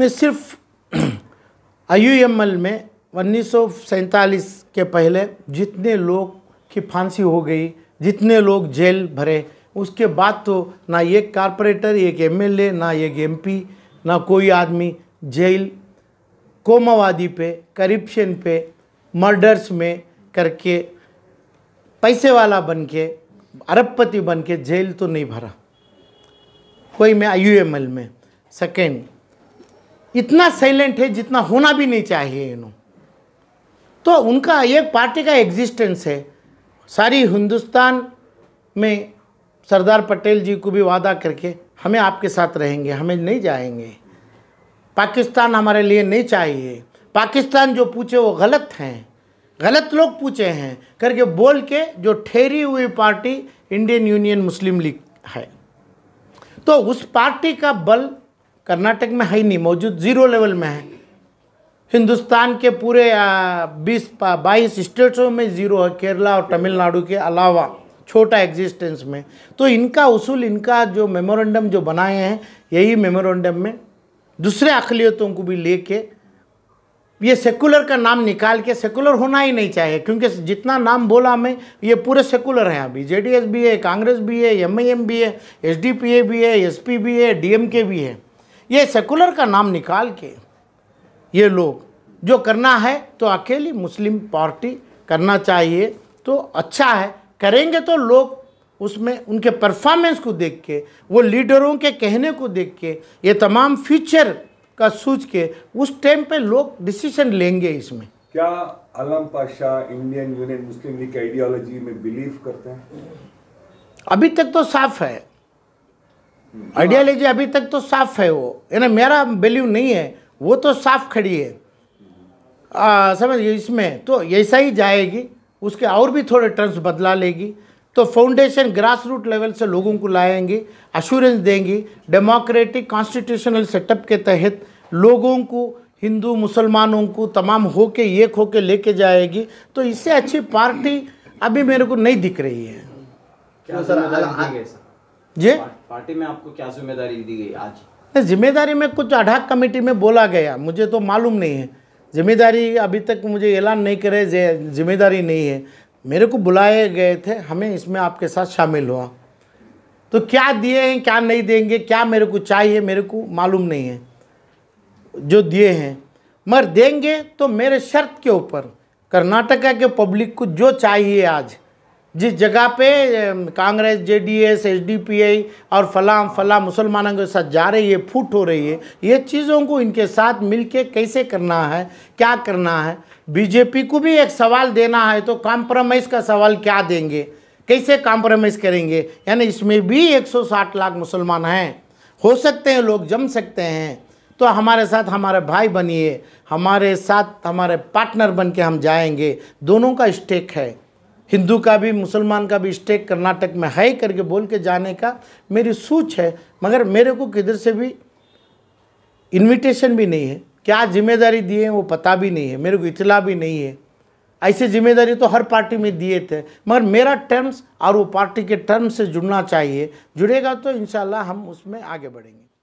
मैं सिर्फ आई में उन्नीस के पहले जितने लोग की फांसी हो गई जितने लोग जेल भरे उसके बाद तो ना एक कारपोरेटर एक एमएलए ना एक एमपी ना कोई आदमी जेल कोमावादी पे करप्शन पे मर्डर्स में करके पैसे वाला बन के अरबपति बन के जेल तो नहीं भरा कोई मैं आई में सेकेंड इतना साइलेंट है जितना होना भी नहीं चाहिए इन्हों तो उनका एक पार्टी का एग्जिस्टेंस है सारी हिंदुस्तान में सरदार पटेल जी को भी वादा करके हमें आपके साथ रहेंगे हमें नहीं जाएंगे पाकिस्तान हमारे लिए नहीं चाहिए पाकिस्तान जो पूछे वो गलत हैं गलत लोग पूछे हैं करके बोल के जो ठहरी हुई पार्टी इंडियन यूनियन मुस्लिम लीग है तो उस पार्टी का बल कर्नाटक में है ही नहीं मौजूद ज़ीरो लेवल में है हिंदुस्तान के पूरे बीस बाईस स्टेट्सों में ज़ीरो है केरला और तमिलनाडु के अलावा छोटा एग्जिस्टेंस में तो इनका उसूल इनका जो मेमोरेंडम जो बनाए हैं यही मेमोरेंडम में दूसरे अखिलियतों को भी लेके ये सेकुलर का नाम निकाल के सेकुलर होना ही नहीं चाहिए क्योंकि जितना नाम बोला मैं ये पूरे सेकुलर हैं अभी जेडीएस भी है कांग्रेस भी है एमआईएम भी है एसडीपीए भी है एसपी भी है डीएमके भी है ये सेकुलर का नाम निकाल के ये लोग जो करना है तो अकेली मुस्लिम पार्टी करना चाहिए तो अच्छा है करेंगे तो लोग उसमें उनके परफॉर्मेंस को देख के वो लीडरों के कहने को देख के ये तमाम फ्यूचर का सोच के उस टाइम पे लोग डिसीजन लेंगे इसमें क्या आलम पाशा इंडियन यूनियन मुस्लिम लीग आइडियोलॉजी में बिलीव करते हैं अभी तक तो साफ है आइडियालॉजी हम्म। अभी तक तो साफ है वो यानी मेरा बिलीव नहीं है वो तो साफ खड़ी है आ, इसमें तो ऐसा ही जाएगी उसके और भी थोड़े टर्म्स बदला लेगी तो फाउंडेशन ग्रास रूट लेवल से लोगों को लाएंगी अश्योरेंस देंगी डेमोक्रेटिक कॉन्स्टिट्यूशनल सेटअप के तहत लोगों को हिंदू मुसलमानों को तमाम होके एक होके लेके जाएगी तो इससे अच्छी पार्टी अभी मेरे को नहीं दिख रही है क्या सर जी पार्टी में आपको क्या जिम्मेदारी दी गई आज जिम्मेदारी में कुछ अढ़ाक कमेटी में बोला गया मुझे तो मालूम नहीं है जिम्मेदारी अभी तक मुझे ऐलान नहीं करे जिम्मेदारी नहीं है मेरे को बुलाए गए थे हमें इसमें आपके साथ शामिल हुआ तो क्या दिए हैं क्या नहीं देंगे क्या मेरे को चाहिए मेरे को मालूम नहीं है जो दिए हैं मगर देंगे तो मेरे शर्त के ऊपर कर्नाटका के पब्लिक को जो चाहिए आज जिस जगह पे Congress J D S S D P I और फलाम फला मुसलमानों के साथ जा रही है फूट हो रही है ये चीज़ों को इनके साथ मिलके कैसे करना है क्या करना है बीजेपी को भी एक सवाल देना है तो कॉम्प्रोमाइज़ का सवाल क्या देंगे कैसे कॉम्प्रोमाइज़ करेंगे यानी इसमें भी 160 लाख मुसलमान हैं हो सकते हैं लोग जम सकते हैं तो हमारे साथ हमारे भाई बनिए हमारे साथ हमारे पार्टनर बन के हम जाएंगे दोनों का स्टेक है हिंदू का भी मुसलमान का भी स्टेक कर्नाटक में है करके बोल के जाने का मेरी सोच है मगर मेरे को किधर से भी इनविटेशन भी नहीं है क्या जिम्मेदारी दिए हैं वो पता भी नहीं है मेरे को इतला भी नहीं है ऐसी जिम्मेदारी तो हर पार्टी में दिए थे मगर मेरा टर्म्स और वो पार्टी के टर्म्स से जुड़ना चाहिए जुड़ेगा तो इन हम उसमें आगे बढ़ेंगे